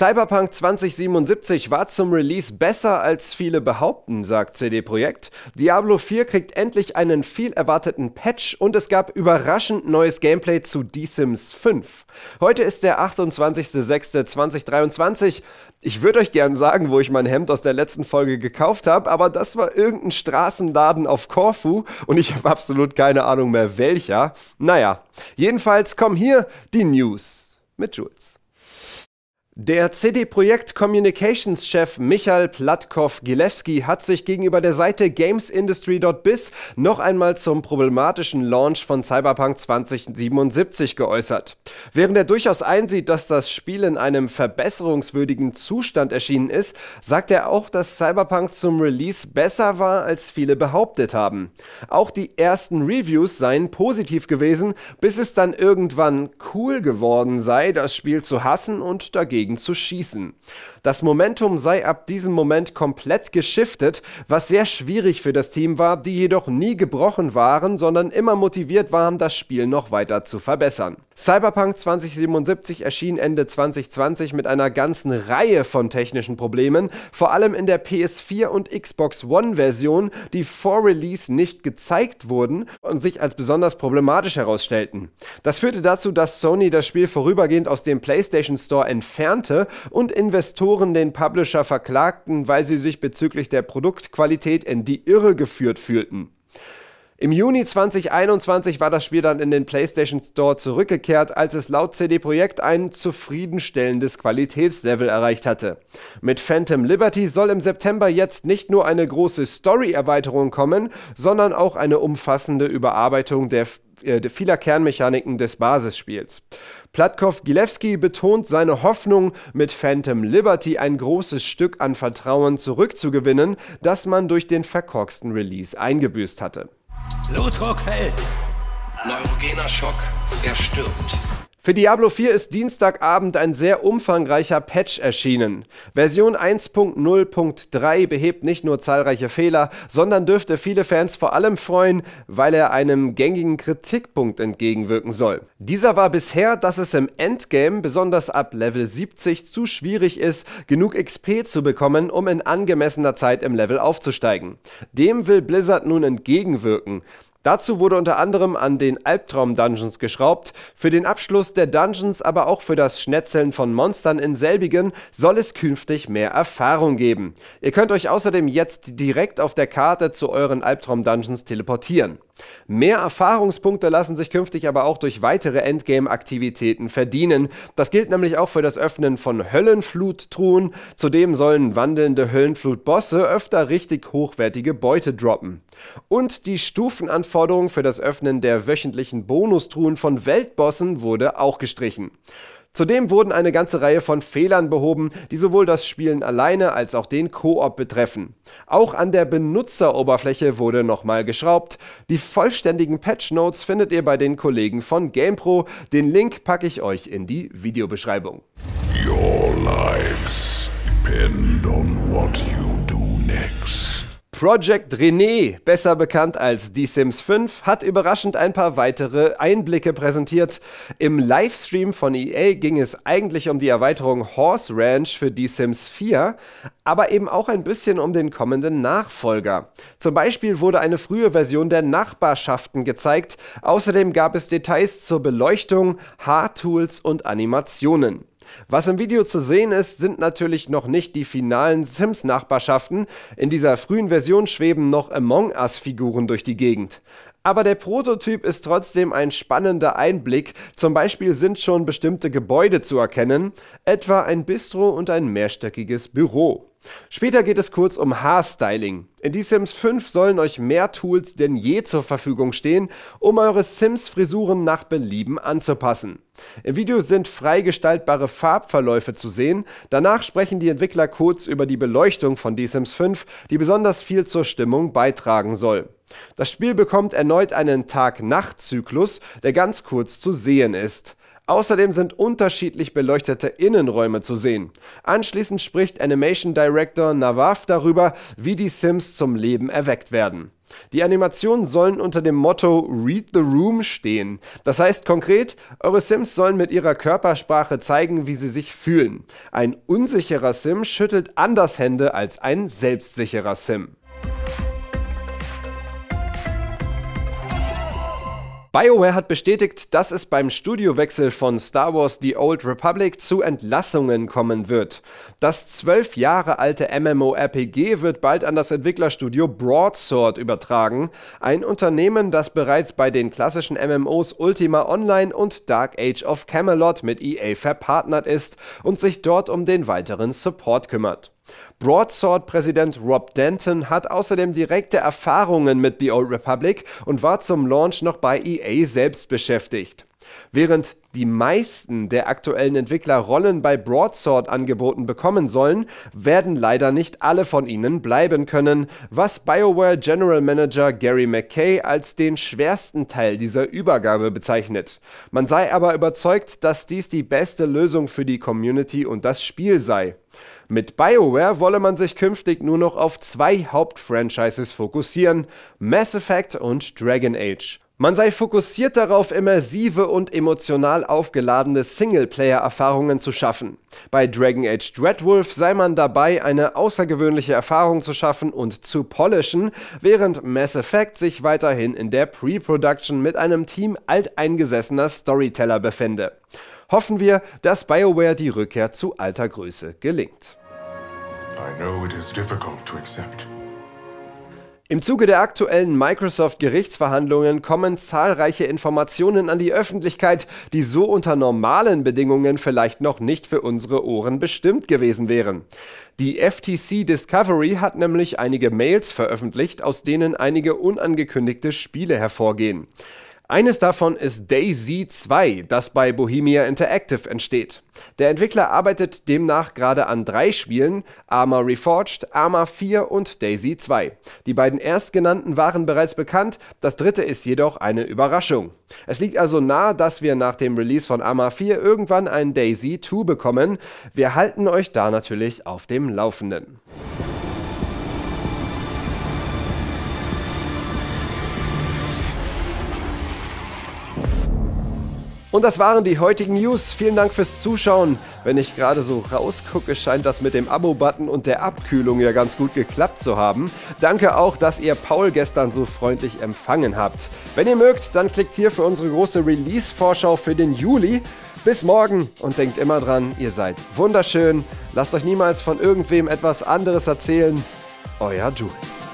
Cyberpunk 2077 war zum Release besser als viele behaupten, sagt CD Projekt. Diablo 4 kriegt endlich einen viel erwarteten Patch und es gab überraschend neues Gameplay zu The Sims 5. Heute ist der 28.06.2023. Ich würde euch gern sagen, wo ich mein Hemd aus der letzten Folge gekauft habe, aber das war irgendein Straßenladen auf Korfu und ich habe absolut keine Ahnung mehr welcher. Naja, jedenfalls kommen hier die News mit Jules. Der CD Projekt Communications Chef Michael Platkov-Gilewski hat sich gegenüber der Seite gamesindustry.biz noch einmal zum problematischen Launch von Cyberpunk 2077 geäußert. Während er durchaus einsieht, dass das Spiel in einem verbesserungswürdigen Zustand erschienen ist, sagt er auch, dass Cyberpunk zum Release besser war, als viele behauptet haben. Auch die ersten Reviews seien positiv gewesen, bis es dann irgendwann cool geworden sei, das Spiel zu hassen und dagegen dagegen zu schießen. Das Momentum sei ab diesem Moment komplett geschiftet, was sehr schwierig für das Team war, die jedoch nie gebrochen waren, sondern immer motiviert waren, das Spiel noch weiter zu verbessern. Cyberpunk 2077 erschien Ende 2020 mit einer ganzen Reihe von technischen Problemen, vor allem in der PS4 und Xbox One Version, die vor Release nicht gezeigt wurden und sich als besonders problematisch herausstellten. Das führte dazu, dass Sony das Spiel vorübergehend aus dem PlayStation Store entfernt Ernte und Investoren den Publisher verklagten, weil sie sich bezüglich der Produktqualität in die Irre geführt fühlten. Im Juni 2021 war das Spiel dann in den PlayStation Store zurückgekehrt, als es laut CD Projekt ein zufriedenstellendes Qualitätslevel erreicht hatte. Mit Phantom Liberty soll im September jetzt nicht nur eine große Story-Erweiterung kommen, sondern auch eine umfassende Überarbeitung äh, der vieler Kernmechaniken des Basisspiels. Platkov Gilewski betont seine Hoffnung, mit Phantom Liberty ein großes Stück an Vertrauen zurückzugewinnen, das man durch den verkorksten Release eingebüßt hatte. Blutdruck fällt. Neurogener Schock. Er stirbt. Für Diablo 4 ist Dienstagabend ein sehr umfangreicher Patch erschienen. Version 1.0.3 behebt nicht nur zahlreiche Fehler, sondern dürfte viele Fans vor allem freuen, weil er einem gängigen Kritikpunkt entgegenwirken soll. Dieser war bisher, dass es im Endgame besonders ab Level 70 zu schwierig ist, genug XP zu bekommen, um in angemessener Zeit im Level aufzusteigen. Dem will Blizzard nun entgegenwirken. Dazu wurde unter anderem an den Albtraum-Dungeons geschraubt, für den Abschluss der Dungeons, aber auch für das Schnetzeln von Monstern in selbigen soll es künftig mehr Erfahrung geben. Ihr könnt euch außerdem jetzt direkt auf der Karte zu euren Albtraum-Dungeons teleportieren. Mehr Erfahrungspunkte lassen sich künftig aber auch durch weitere Endgame-Aktivitäten verdienen. Das gilt nämlich auch für das Öffnen von Höllenflut-Truhen. Zudem sollen wandelnde Höllenflut-Bosse öfter richtig hochwertige Beute droppen. Und die Stufenanforderung für das Öffnen der wöchentlichen Bonustruhen von Weltbossen wurde auch gestrichen. Zudem wurden eine ganze Reihe von Fehlern behoben, die sowohl das Spielen alleine als auch den Koop betreffen. Auch an der Benutzeroberfläche wurde nochmal geschraubt. Die vollständigen Patch Notes findet ihr bei den Kollegen von GamePro. Den Link packe ich euch in die Videobeschreibung. Your lives depend on what you do next. Project René, besser bekannt als The Sims 5, hat überraschend ein paar weitere Einblicke präsentiert. Im Livestream von EA ging es eigentlich um die Erweiterung Horse Ranch für The Sims 4, aber eben auch ein bisschen um den kommenden Nachfolger. Zum Beispiel wurde eine frühe Version der Nachbarschaften gezeigt, außerdem gab es Details zur Beleuchtung, Haartools und Animationen. Was im Video zu sehen ist, sind natürlich noch nicht die finalen Sims-Nachbarschaften. In dieser frühen Version schweben noch Among Us-Figuren durch die Gegend. Aber der Prototyp ist trotzdem ein spannender Einblick. Zum Beispiel sind schon bestimmte Gebäude zu erkennen, etwa ein Bistro und ein mehrstöckiges Büro. Später geht es kurz um Haarstyling. In Die Sims 5 sollen euch mehr Tools denn je zur Verfügung stehen, um eure Sims-Frisuren nach Belieben anzupassen. Im Video sind frei gestaltbare Farbverläufe zu sehen. Danach sprechen die Entwickler kurz über die Beleuchtung von Die Sims 5, die besonders viel zur Stimmung beitragen soll. Das Spiel bekommt erneut einen Tag-Nacht-Zyklus, der ganz kurz zu sehen ist. Außerdem sind unterschiedlich beleuchtete Innenräume zu sehen. Anschließend spricht Animation Director Nawaf darüber, wie die Sims zum Leben erweckt werden. Die Animationen sollen unter dem Motto Read the Room stehen. Das heißt konkret, eure Sims sollen mit ihrer Körpersprache zeigen, wie sie sich fühlen. Ein unsicherer Sim schüttelt anders Hände als ein selbstsicherer Sim. BioWare hat bestätigt, dass es beim Studiowechsel von Star Wars The Old Republic zu Entlassungen kommen wird. Das zwölf Jahre alte MMORPG wird bald an das Entwicklerstudio Broadsword übertragen, ein Unternehmen, das bereits bei den klassischen MMOs Ultima Online und Dark Age of Camelot mit EA verpartnert ist und sich dort um den weiteren Support kümmert. Broadsword-Präsident Rob Denton hat außerdem direkte Erfahrungen mit The Old Republic und war zum Launch noch bei EA selbst beschäftigt. Während die meisten der aktuellen Entwickler Rollen bei Broadsword angeboten bekommen sollen, werden leider nicht alle von ihnen bleiben können, was BioWare General Manager Gary McKay als den schwersten Teil dieser Übergabe bezeichnet. Man sei aber überzeugt, dass dies die beste Lösung für die Community und das Spiel sei. Mit BioWare wolle man sich künftig nur noch auf zwei Hauptfranchises fokussieren: Mass Effect und Dragon Age. Man sei fokussiert darauf, immersive und emotional aufgeladene Singleplayer-Erfahrungen zu schaffen. Bei Dragon Age Dreadwolf sei man dabei, eine außergewöhnliche Erfahrung zu schaffen und zu polischen, während Mass Effect sich weiterhin in der Pre-Production mit einem Team alteingesessener Storyteller befände. Hoffen wir, dass BioWare die Rückkehr zu alter Größe gelingt. I know it is difficult to accept. Im Zuge der aktuellen Microsoft-Gerichtsverhandlungen kommen zahlreiche Informationen an die Öffentlichkeit, die so unter normalen Bedingungen vielleicht noch nicht für unsere Ohren bestimmt gewesen wären. Die FTC Discovery hat nämlich einige Mails veröffentlicht, aus denen einige unangekündigte Spiele hervorgehen. Eines davon ist DayZ 2, das bei Bohemia Interactive entsteht. Der Entwickler arbeitet demnach gerade an drei Spielen, Arma Reforged, Arma 4 und DayZ 2. Die beiden erstgenannten waren bereits bekannt, das dritte ist jedoch eine Überraschung. Es liegt also nahe, dass wir nach dem Release von Arma 4 irgendwann ein DayZ 2 bekommen. Wir halten euch da natürlich auf dem Laufenden. Und das waren die heutigen News. Vielen Dank fürs Zuschauen. Wenn ich gerade so rausgucke, scheint das mit dem Abo-Button und der Abkühlung ja ganz gut geklappt zu haben. Danke auch, dass ihr Paul gestern so freundlich empfangen habt. Wenn ihr mögt, dann klickt hier für unsere große Release-Vorschau für den Juli. Bis morgen und denkt immer dran, ihr seid wunderschön. Lasst euch niemals von irgendwem etwas anderes erzählen. Euer Jules.